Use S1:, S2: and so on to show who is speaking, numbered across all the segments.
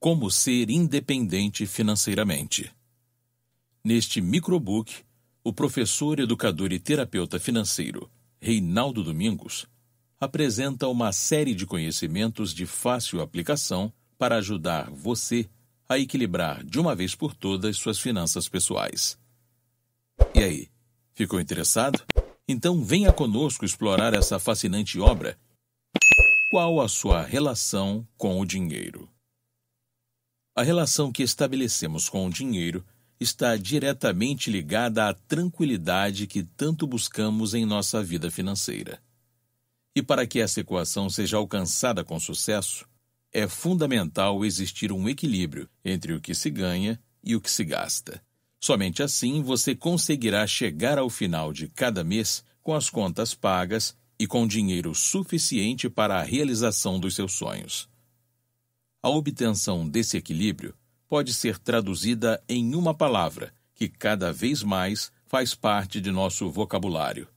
S1: Como ser independente financeiramente. Neste microbook, o professor, educador e terapeuta financeiro Reinaldo Domingos apresenta uma série de conhecimentos de fácil aplicação para ajudar você a equilibrar de uma vez por todas suas finanças pessoais. E aí, ficou interessado? Então venha conosco explorar essa fascinante obra. Qual a sua relação com o dinheiro? A relação que estabelecemos com o dinheiro está diretamente ligada à tranquilidade que tanto buscamos em nossa vida financeira. E para que essa equação seja alcançada com sucesso, é fundamental existir um equilíbrio entre o que se ganha e o que se gasta. Somente assim você conseguirá chegar ao final de cada mês com as contas pagas e com dinheiro suficiente para a realização dos seus sonhos. A obtenção desse equilíbrio pode ser traduzida em uma palavra que cada vez mais faz parte de nosso vocabulário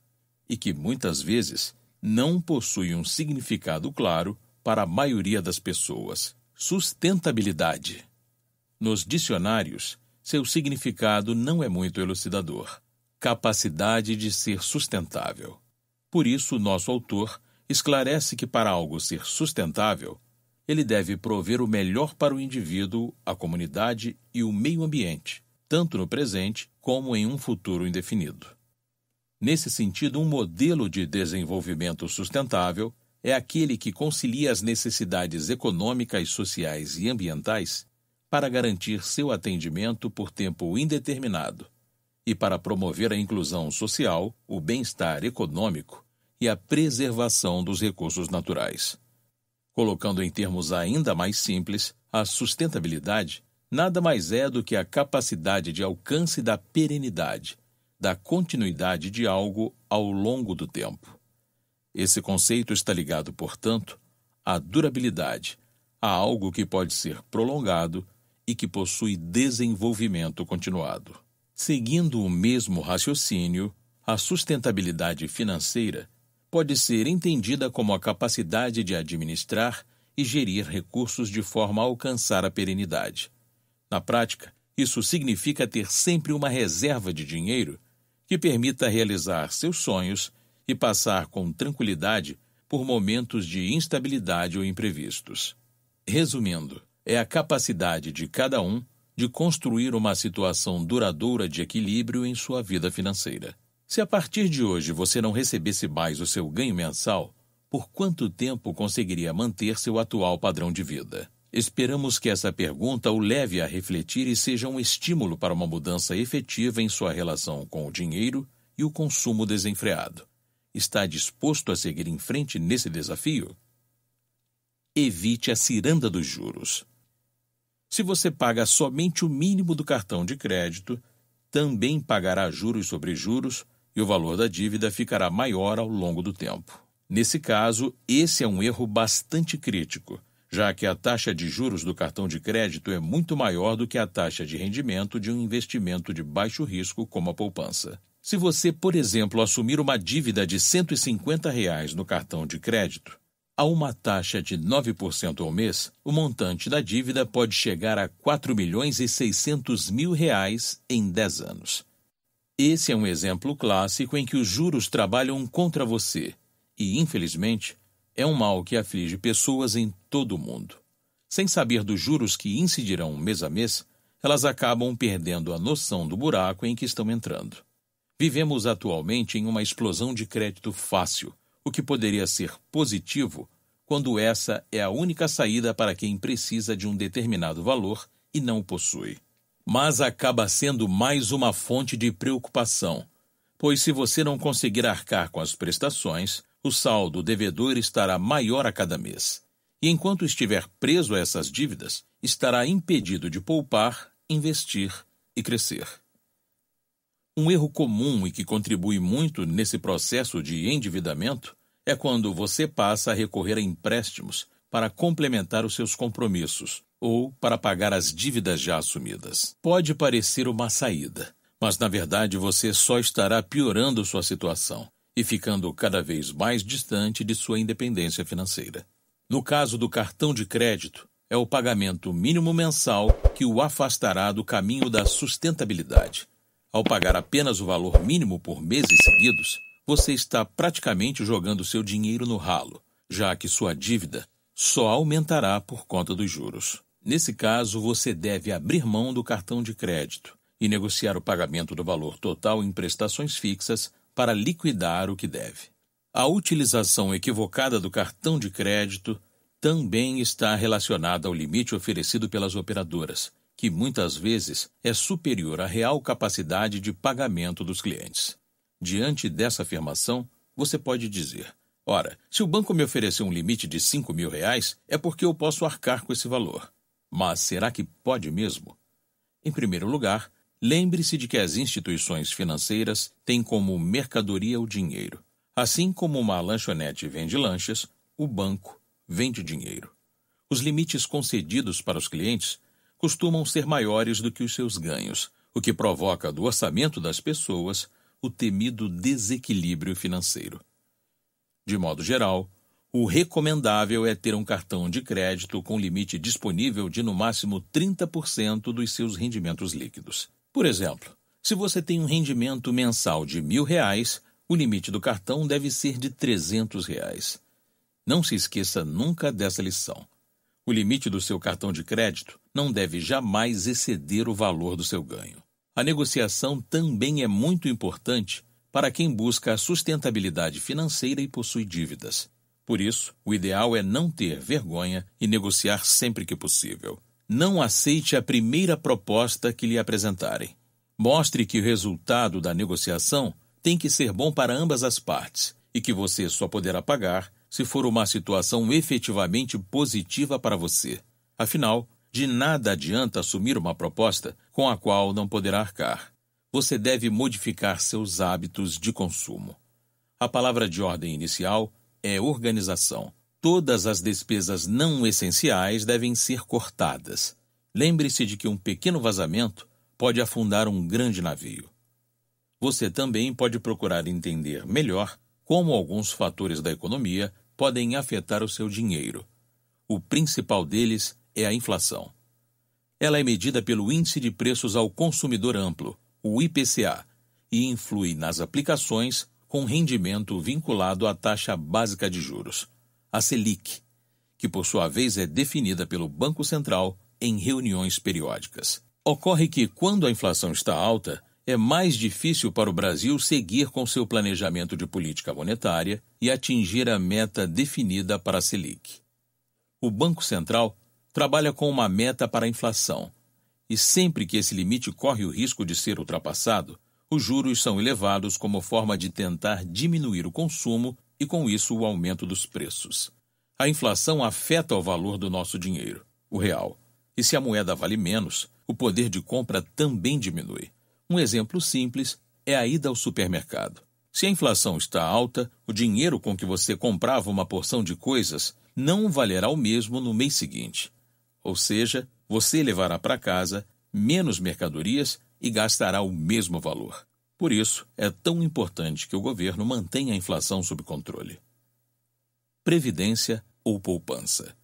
S1: e que muitas vezes não possui um significado claro para a maioria das pessoas: sustentabilidade. Nos dicionários, seu significado não é muito elucidador. Capacidade de ser sustentável. Por isso, nosso autor esclarece que para algo ser sustentável, ele deve prover o melhor para o indivíduo, a comunidade e o meio ambiente, tanto no presente como em um futuro indefinido. Nesse sentido, um modelo de desenvolvimento sustentável é aquele que concilia as necessidades econômicas, sociais e ambientais para garantir seu atendimento por tempo indeterminado e para promover a inclusão social, o bem-estar econômico e a preservação dos recursos naturais. Colocando em termos ainda mais simples, a sustentabilidade nada mais é do que a capacidade de alcance da perenidade, da continuidade de algo ao longo do tempo. Esse conceito está ligado, portanto, à durabilidade, a algo que pode ser prolongado e que possui desenvolvimento continuado. Seguindo o mesmo raciocínio, a sustentabilidade financeira pode ser entendida como a capacidade de administrar e gerir recursos de forma a alcançar a perenidade. Na prática, isso significa ter sempre uma reserva de dinheiro que permita realizar seus sonhos e passar com tranquilidade por momentos de instabilidade ou imprevistos. Resumindo, é a capacidade de cada um de construir uma situação duradoura de equilíbrio em sua vida financeira. Se a partir de hoje você não recebesse mais o seu ganho mensal, por quanto tempo conseguiria manter seu atual padrão de vida? Esperamos que essa pergunta o leve a refletir e seja um estímulo para uma mudança efetiva em sua relação com o dinheiro e o consumo desenfreado. Está disposto a seguir em frente nesse desafio? Evite a ciranda dos juros. Se você paga somente o mínimo do cartão de crédito, também pagará juros sobre juros e o valor da dívida ficará maior ao longo do tempo. Nesse caso, esse é um erro bastante crítico, já que a taxa de juros do cartão de crédito é muito maior do que a taxa de rendimento de um investimento de baixo risco como a poupança. Se você, por exemplo, assumir uma dívida de R$ 150 reais no cartão de crédito, a uma taxa de 9% ao mês, o montante da dívida pode chegar a R$ 4.600.000 reais em 10 anos. Esse é um exemplo clássico em que os juros trabalham contra você e, infelizmente, é um mal que aflige pessoas em todo o mundo. Sem saber dos juros que incidirão mês a mês, elas acabam perdendo a noção do buraco em que estão entrando. Vivemos atualmente em uma explosão de crédito fácil, o que poderia ser positivo quando essa é a única saída para quem precisa de um determinado valor e não o possui mas acaba sendo mais uma fonte de preocupação, pois se você não conseguir arcar com as prestações, o saldo devedor estará maior a cada mês. E enquanto estiver preso a essas dívidas, estará impedido de poupar, investir e crescer. Um erro comum e que contribui muito nesse processo de endividamento é quando você passa a recorrer a empréstimos para complementar os seus compromissos ou para pagar as dívidas já assumidas. Pode parecer uma saída, mas na verdade você só estará piorando sua situação e ficando cada vez mais distante de sua independência financeira. No caso do cartão de crédito, é o pagamento mínimo mensal que o afastará do caminho da sustentabilidade. Ao pagar apenas o valor mínimo por meses seguidos, você está praticamente jogando seu dinheiro no ralo, já que sua dívida só aumentará por conta dos juros. Nesse caso, você deve abrir mão do cartão de crédito e negociar o pagamento do valor total em prestações fixas para liquidar o que deve. A utilização equivocada do cartão de crédito também está relacionada ao limite oferecido pelas operadoras, que muitas vezes é superior à real capacidade de pagamento dos clientes. Diante dessa afirmação, você pode dizer: Ora, se o banco me oferecer um limite de 5 mil reais, é porque eu posso arcar com esse valor. Mas será que pode mesmo? Em primeiro lugar, lembre-se de que as instituições financeiras têm como mercadoria o dinheiro. Assim como uma lanchonete vende lanches, o banco vende dinheiro. Os limites concedidos para os clientes costumam ser maiores do que os seus ganhos, o que provoca do orçamento das pessoas o temido desequilíbrio financeiro. De modo geral, o recomendável é ter um cartão de crédito com limite disponível de no máximo 30% dos seus rendimentos líquidos. Por exemplo, se você tem um rendimento mensal de mil reais, o limite do cartão deve ser de 300 reais. Não se esqueça nunca dessa lição. O limite do seu cartão de crédito não deve jamais exceder o valor do seu ganho. A negociação também é muito importante para quem busca a sustentabilidade financeira e possui dívidas. Por isso, o ideal é não ter vergonha e negociar sempre que possível. Não aceite a primeira proposta que lhe apresentarem. Mostre que o resultado da negociação tem que ser bom para ambas as partes e que você só poderá pagar se for uma situação efetivamente positiva para você. Afinal, de nada adianta assumir uma proposta com a qual não poderá arcar você deve modificar seus hábitos de consumo. A palavra de ordem inicial é organização. Todas as despesas não essenciais devem ser cortadas. Lembre-se de que um pequeno vazamento pode afundar um grande navio. Você também pode procurar entender melhor como alguns fatores da economia podem afetar o seu dinheiro. O principal deles é a inflação. Ela é medida pelo Índice de Preços ao Consumidor Amplo, o IPCA, e influi nas aplicações com rendimento vinculado à taxa básica de juros, a Selic, que por sua vez é definida pelo Banco Central em reuniões periódicas. Ocorre que, quando a inflação está alta, é mais difícil para o Brasil seguir com seu planejamento de política monetária e atingir a meta definida para a Selic. O Banco Central trabalha com uma meta para a inflação, e sempre que esse limite corre o risco de ser ultrapassado, os juros são elevados como forma de tentar diminuir o consumo e, com isso, o aumento dos preços. A inflação afeta o valor do nosso dinheiro, o real. E se a moeda vale menos, o poder de compra também diminui. Um exemplo simples é a ida ao supermercado. Se a inflação está alta, o dinheiro com que você comprava uma porção de coisas não valerá o mesmo no mês seguinte. Ou seja, você levará para casa menos mercadorias e gastará o mesmo valor. Por isso, é tão importante que o governo mantenha a inflação sob controle. Previdência ou poupança.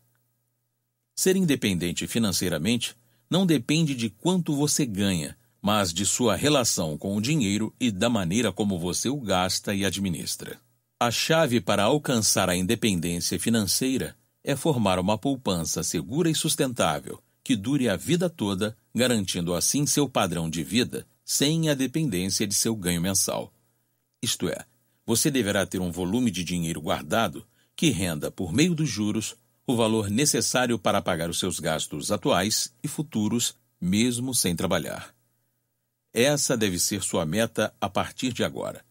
S1: Ser independente financeiramente não depende de quanto você ganha, mas de sua relação com o dinheiro e da maneira como você o gasta e administra. A chave para alcançar a independência financeira é formar uma poupança segura e sustentável, que dure a vida toda, garantindo assim seu padrão de vida sem a dependência de seu ganho mensal. Isto é, você deverá ter um volume de dinheiro guardado que renda, por meio dos juros, o valor necessário para pagar os seus gastos atuais e futuros, mesmo sem trabalhar. Essa deve ser sua meta a partir de agora.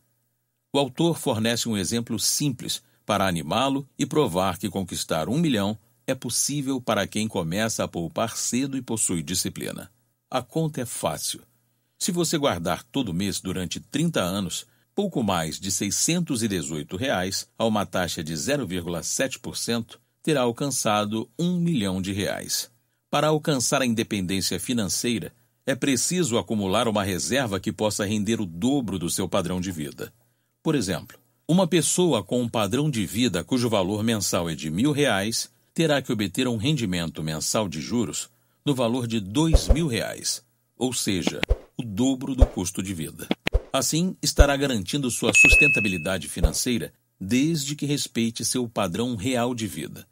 S1: O autor fornece um exemplo simples para animá-lo e provar que conquistar um milhão é possível para quem começa a poupar cedo e possui disciplina. A conta é fácil. Se você guardar todo mês durante 30 anos, pouco mais de R$ 618 reais, a uma taxa de 0,7%, terá alcançado um milhão de reais. Para alcançar a independência financeira, é preciso acumular uma reserva que possa render o dobro do seu padrão de vida. Por exemplo, uma pessoa com um padrão de vida cujo valor mensal é de mil reais terá que obter um rendimento mensal de juros no valor de R$ 2.000, ou seja, o dobro do custo de vida. Assim, estará garantindo sua sustentabilidade financeira desde que respeite seu padrão real de vida,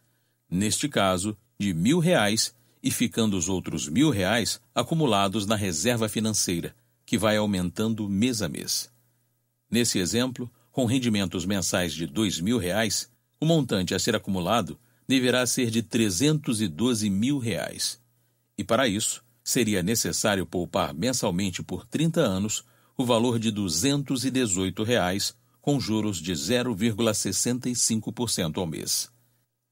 S1: neste caso, de R$ 1.000 e ficando os outros R$ 1.000 acumulados na reserva financeira, que vai aumentando mês a mês. Nesse exemplo, com rendimentos mensais de R$ 2.000, o montante a ser acumulado deverá ser de 312 mil reais. E para isso, seria necessário poupar mensalmente por 30 anos o valor de R$ 218, reais, com juros de 0,65% ao mês.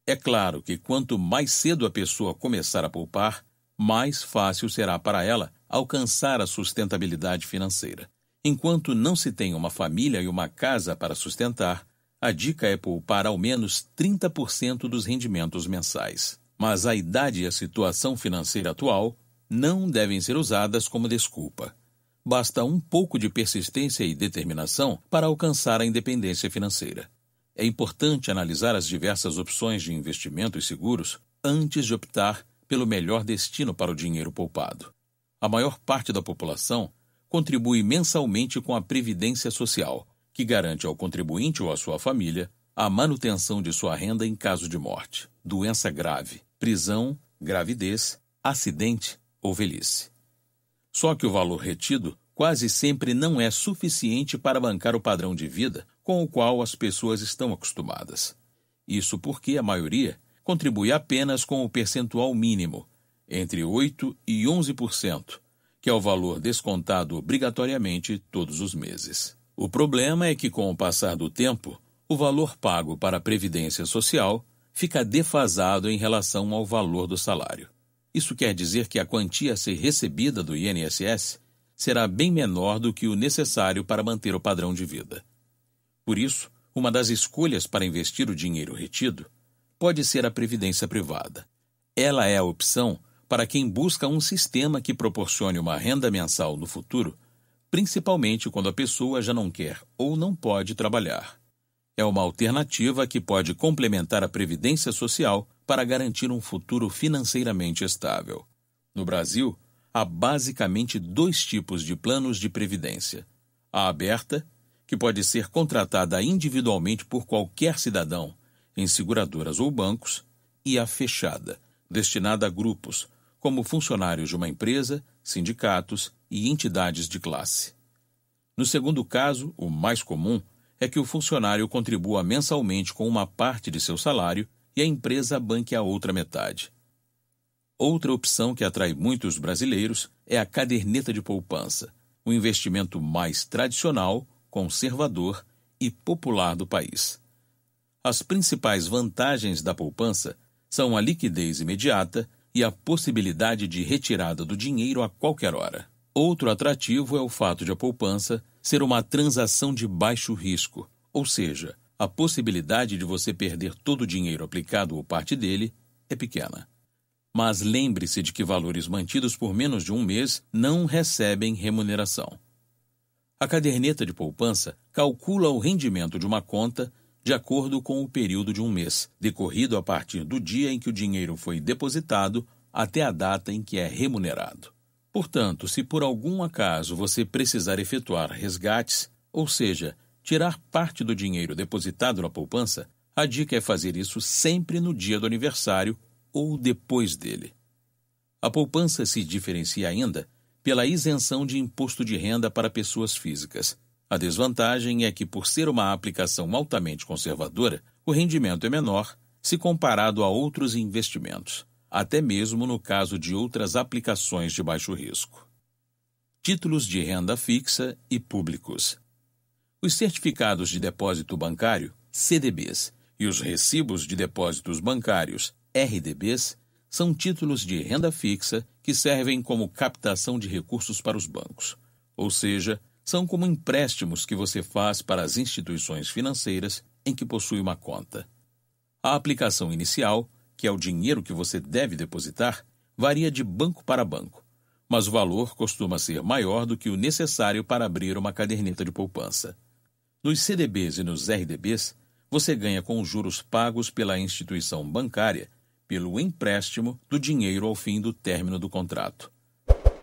S1: É claro que quanto mais cedo a pessoa começar a poupar, mais fácil será para ela alcançar a sustentabilidade financeira. Enquanto não se tem uma família e uma casa para sustentar, a dica é poupar ao menos 30% dos rendimentos mensais. Mas a idade e a situação financeira atual não devem ser usadas como desculpa. Basta um pouco de persistência e determinação para alcançar a independência financeira. É importante analisar as diversas opções de investimento e seguros antes de optar pelo melhor destino para o dinheiro poupado. A maior parte da população contribui mensalmente com a previdência social, que garante ao contribuinte ou à sua família a manutenção de sua renda em caso de morte, doença grave, prisão, gravidez, acidente ou velhice. Só que o valor retido quase sempre não é suficiente para bancar o padrão de vida com o qual as pessoas estão acostumadas. Isso porque a maioria contribui apenas com o percentual mínimo, entre 8% e 11%, que é o valor descontado obrigatoriamente todos os meses. O problema é que, com o passar do tempo, o valor pago para a previdência social fica defasado em relação ao valor do salário. Isso quer dizer que a quantia a ser recebida do INSS será bem menor do que o necessário para manter o padrão de vida. Por isso, uma das escolhas para investir o dinheiro retido pode ser a previdência privada. Ela é a opção para quem busca um sistema que proporcione uma renda mensal no futuro principalmente quando a pessoa já não quer ou não pode trabalhar. É uma alternativa que pode complementar a previdência social para garantir um futuro financeiramente estável. No Brasil, há basicamente dois tipos de planos de previdência: a aberta, que pode ser contratada individualmente por qualquer cidadão, em seguradoras ou bancos, e a fechada, destinada a grupos, como funcionários de uma empresa, sindicatos e entidades de classe. No segundo caso, o mais comum, é que o funcionário contribua mensalmente com uma parte de seu salário e a empresa banque a outra metade. Outra opção que atrai muitos brasileiros é a caderneta de poupança, o investimento mais tradicional, conservador e popular do país. As principais vantagens da poupança são a liquidez imediata e a possibilidade de retirada do dinheiro a qualquer hora. Outro atrativo é o fato de a poupança ser uma transação de baixo risco, ou seja, a possibilidade de você perder todo o dinheiro aplicado ou parte dele é pequena. Mas lembre-se de que valores mantidos por menos de um mês não recebem remuneração. A caderneta de poupança calcula o rendimento de uma conta de acordo com o período de um mês, decorrido a partir do dia em que o dinheiro foi depositado até a data em que é remunerado. Portanto, se por algum acaso você precisar efetuar resgates, ou seja, tirar parte do dinheiro depositado na poupança, a dica é fazer isso sempre no dia do aniversário ou depois dele. A poupança se diferencia ainda pela isenção de imposto de renda para pessoas físicas. A desvantagem é que, por ser uma aplicação altamente conservadora, o rendimento é menor se comparado a outros investimentos, até mesmo no caso de outras aplicações de baixo risco. Títulos de renda fixa e públicos. Os certificados de depósito bancário, CDBs, e os recibos de depósitos bancários, RDBs, são títulos de renda fixa que servem como captação de recursos para os bancos, ou seja, são como empréstimos que você faz para as instituições financeiras em que possui uma conta. A aplicação inicial, que é o dinheiro que você deve depositar, varia de banco para banco, mas o valor costuma ser maior do que o necessário para abrir uma caderneta de poupança. Nos CDBs e nos RDBs, você ganha com os juros pagos pela instituição bancária pelo empréstimo do dinheiro ao fim do término do contrato.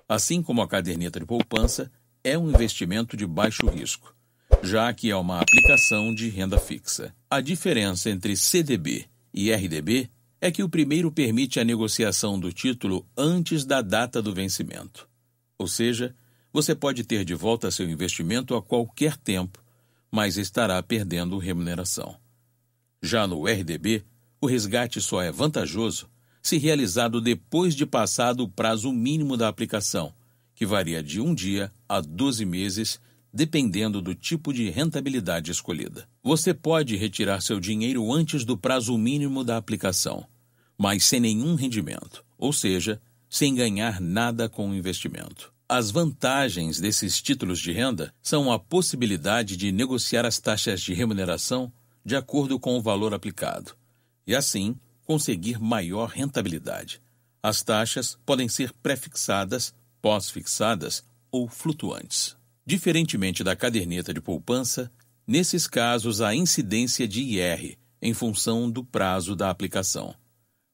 S1: Assim como a caderneta de poupança, é um investimento de baixo risco, já que é uma aplicação de renda fixa. A diferença entre CDB e RDB é que o primeiro permite a negociação do título antes da data do vencimento. Ou seja, você pode ter de volta seu investimento a qualquer tempo, mas estará perdendo remuneração. Já no RDB, o resgate só é vantajoso se realizado depois de passado o prazo mínimo da aplicação, que varia de um dia a 12 meses, dependendo do tipo de rentabilidade escolhida. Você pode retirar seu dinheiro antes do prazo mínimo da aplicação, mas sem nenhum rendimento, ou seja, sem ganhar nada com o investimento. As vantagens desses títulos de renda são a possibilidade de negociar as taxas de remuneração de acordo com o valor aplicado e, assim, conseguir maior rentabilidade. As taxas podem ser prefixadas pós-fixadas ou flutuantes. Diferentemente da caderneta de poupança, nesses casos há incidência de IR em função do prazo da aplicação.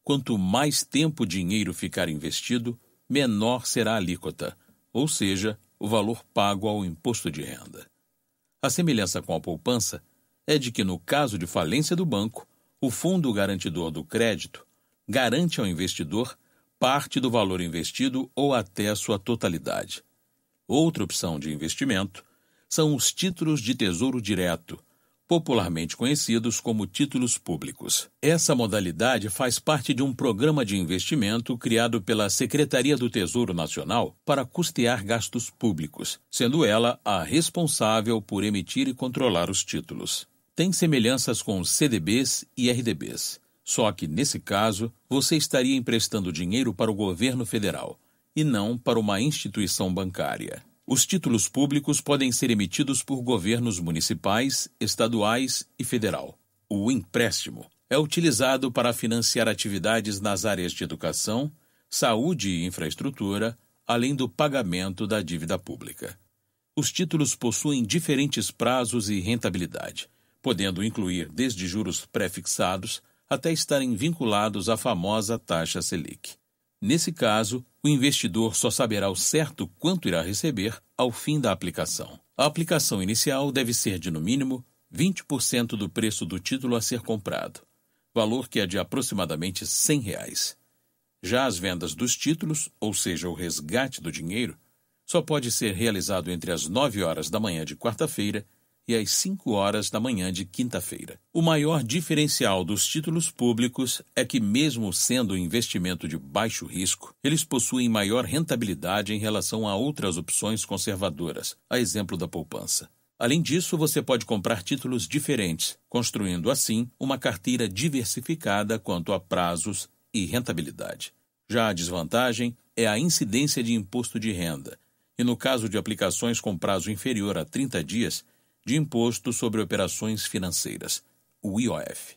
S1: Quanto mais tempo o dinheiro ficar investido, menor será a alíquota, ou seja, o valor pago ao imposto de renda. A semelhança com a poupança é de que, no caso de falência do banco, o Fundo Garantidor do Crédito garante ao investidor parte do valor investido ou até a sua totalidade. Outra opção de investimento são os títulos de tesouro direto, popularmente conhecidos como títulos públicos. Essa modalidade faz parte de um programa de investimento criado pela Secretaria do Tesouro Nacional para custear gastos públicos, sendo ela a responsável por emitir e controlar os títulos. Tem semelhanças com CDBs e RDBs. Só que, nesse caso, você estaria emprestando dinheiro para o governo federal e não para uma instituição bancária. Os títulos públicos podem ser emitidos por governos municipais, estaduais e federal. O empréstimo é utilizado para financiar atividades nas áreas de educação, saúde e infraestrutura, além do pagamento da dívida pública. Os títulos possuem diferentes prazos e rentabilidade, podendo incluir desde juros prefixados até estarem vinculados à famosa taxa Selic. Nesse caso, o investidor só saberá ao certo quanto irá receber ao fim da aplicação. A aplicação inicial deve ser de, no mínimo, 20% do preço do título a ser comprado, valor que é de aproximadamente R$ 100. Reais. Já as vendas dos títulos, ou seja, o resgate do dinheiro, só pode ser realizado entre as 9 horas da manhã de quarta-feira e às 5 horas da manhã de quinta-feira. O maior diferencial dos títulos públicos é que, mesmo sendo um investimento de baixo risco, eles possuem maior rentabilidade em relação a outras opções conservadoras, a exemplo da poupança. Além disso, você pode comprar títulos diferentes, construindo assim uma carteira diversificada quanto a prazos e rentabilidade. Já a desvantagem é a incidência de imposto de renda, e no caso de aplicações com prazo inferior a 30 dias, de Imposto sobre Operações Financeiras, o IOF.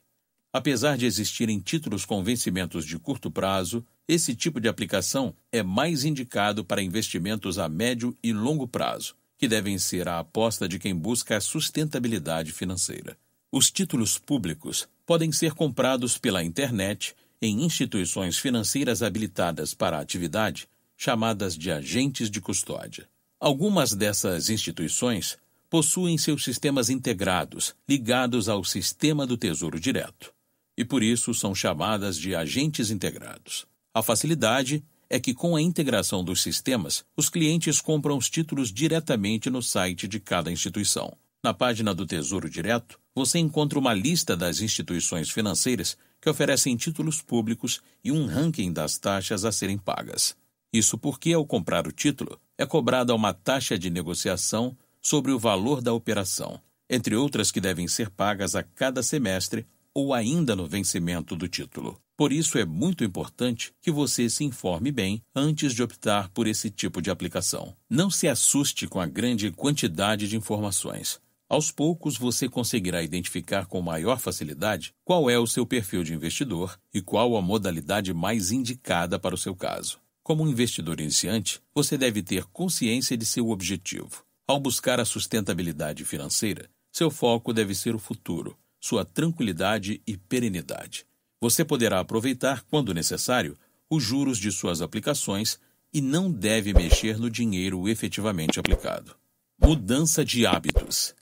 S1: Apesar de existirem títulos com vencimentos de curto prazo, esse tipo de aplicação é mais indicado para investimentos a médio e longo prazo, que devem ser a aposta de quem busca a sustentabilidade financeira. Os títulos públicos podem ser comprados pela internet em instituições financeiras habilitadas para a atividade, chamadas de agentes de custódia. Algumas dessas instituições possuem seus sistemas integrados, ligados ao sistema do Tesouro Direto, e por isso são chamadas de agentes integrados. A facilidade é que, com a integração dos sistemas, os clientes compram os títulos diretamente no site de cada instituição. Na página do Tesouro Direto, você encontra uma lista das instituições financeiras que oferecem títulos públicos e um ranking das taxas a serem pagas. Isso porque, ao comprar o título, é cobrada uma taxa de negociação sobre o valor da operação, entre outras que devem ser pagas a cada semestre ou ainda no vencimento do título. Por isso, é muito importante que você se informe bem antes de optar por esse tipo de aplicação. Não se assuste com a grande quantidade de informações. Aos poucos, você conseguirá identificar com maior facilidade qual é o seu perfil de investidor e qual a modalidade mais indicada para o seu caso. Como investidor iniciante, você deve ter consciência de seu objetivo, ao buscar a sustentabilidade financeira, seu foco deve ser o futuro, sua tranquilidade e perenidade. Você poderá aproveitar, quando necessário, os juros de suas aplicações e não deve mexer no dinheiro efetivamente aplicado. Mudança de hábitos.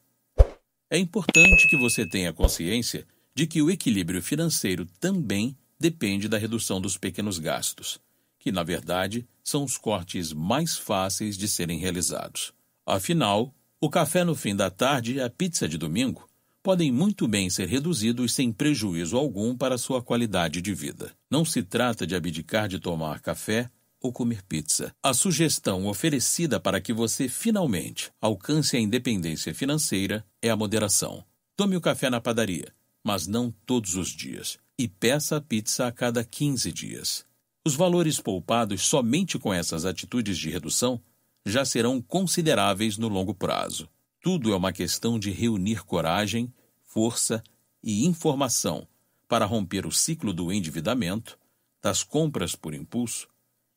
S1: É importante que você tenha consciência de que o equilíbrio financeiro também depende da redução dos pequenos gastos, que, na verdade, são os cortes mais fáceis de serem realizados. Afinal, o café no fim da tarde e a pizza de domingo podem muito bem ser reduzidos sem prejuízo algum para sua qualidade de vida. Não se trata de abdicar de tomar café ou comer pizza. A sugestão oferecida para que você finalmente alcance a independência financeira é a moderação. Tome o café na padaria, mas não todos os dias, e peça a pizza a cada 15 dias. Os valores poupados somente com essas atitudes de redução já serão consideráveis no longo prazo. Tudo é uma questão de reunir coragem, força e informação para romper o ciclo do endividamento, das compras por impulso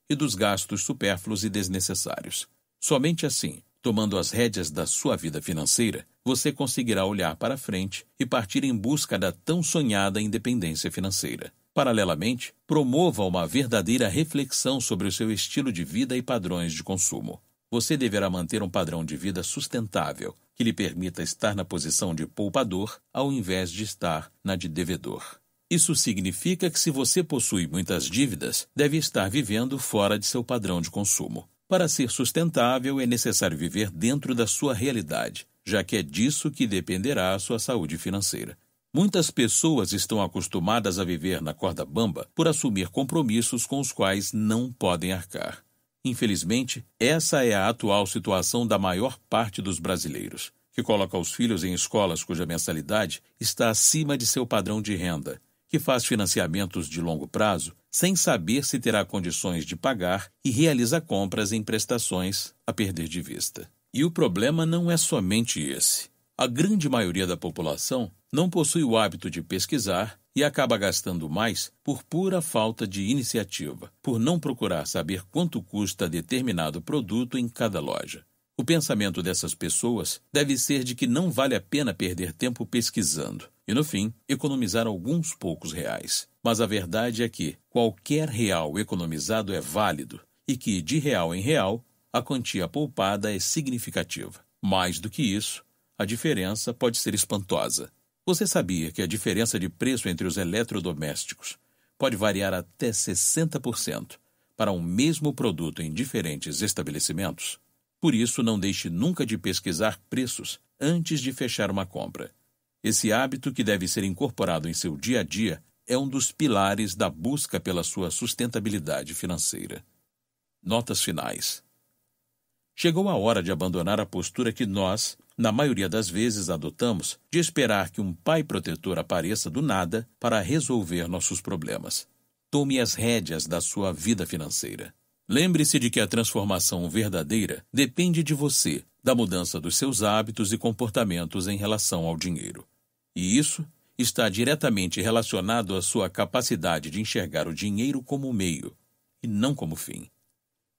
S1: e dos gastos supérfluos e desnecessários. Somente assim, tomando as rédeas da sua vida financeira, você conseguirá olhar para frente e partir em busca da tão sonhada independência financeira. Paralelamente, promova uma verdadeira reflexão sobre o seu estilo de vida e padrões de consumo. Você deverá manter um padrão de vida sustentável que lhe permita estar na posição de poupador ao invés de estar na de devedor. Isso significa que, se você possui muitas dívidas, deve estar vivendo fora de seu padrão de consumo. Para ser sustentável, é necessário viver dentro da sua realidade, já que é disso que dependerá a sua saúde financeira. Muitas pessoas estão acostumadas a viver na corda bamba por assumir compromissos com os quais não podem arcar. Infelizmente, essa é a atual situação da maior parte dos brasileiros, que coloca os filhos em escolas cuja mensalidade está acima de seu padrão de renda, que faz financiamentos de longo prazo sem saber se terá condições de pagar e realiza compras em prestações a perder de vista. E o problema não é somente esse. A grande maioria da população não possui o hábito de pesquisar e acaba gastando mais por pura falta de iniciativa, por não procurar saber quanto custa determinado produto em cada loja. O pensamento dessas pessoas deve ser de que não vale a pena perder tempo pesquisando e, no fim, economizar alguns poucos reais. Mas a verdade é que qualquer real economizado é válido e que, de real em real, a quantia poupada é significativa. Mais do que isso, a diferença pode ser espantosa. Você sabia que a diferença de preço entre os eletrodomésticos pode variar até 60% para um mesmo produto em diferentes estabelecimentos? Por isso, não deixe nunca de pesquisar preços antes de fechar uma compra. Esse hábito, que deve ser incorporado em seu dia a dia, é um dos pilares da busca pela sua sustentabilidade financeira. Notas finais: Chegou a hora de abandonar a postura que nós, na maioria das vezes adotamos, de esperar que um pai protetor apareça do nada para resolver nossos problemas. Tome as rédeas da sua vida financeira. Lembre-se de que a transformação verdadeira depende de você, da mudança dos seus hábitos e comportamentos em relação ao dinheiro. E isso está diretamente relacionado à sua capacidade de enxergar o dinheiro como meio e não como fim.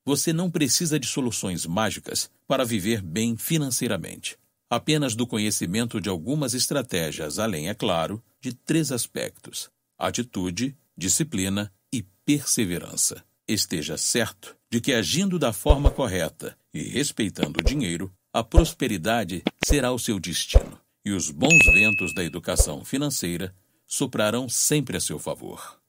S1: Você não precisa de soluções mágicas para viver bem financeiramente apenas do conhecimento de algumas estratégias, além, é claro, de três aspectos: atitude, disciplina e perseverança. Esteja certo de que, agindo da forma correta e respeitando o dinheiro, a prosperidade será o seu destino e os bons ventos da educação financeira soprarão sempre a seu favor.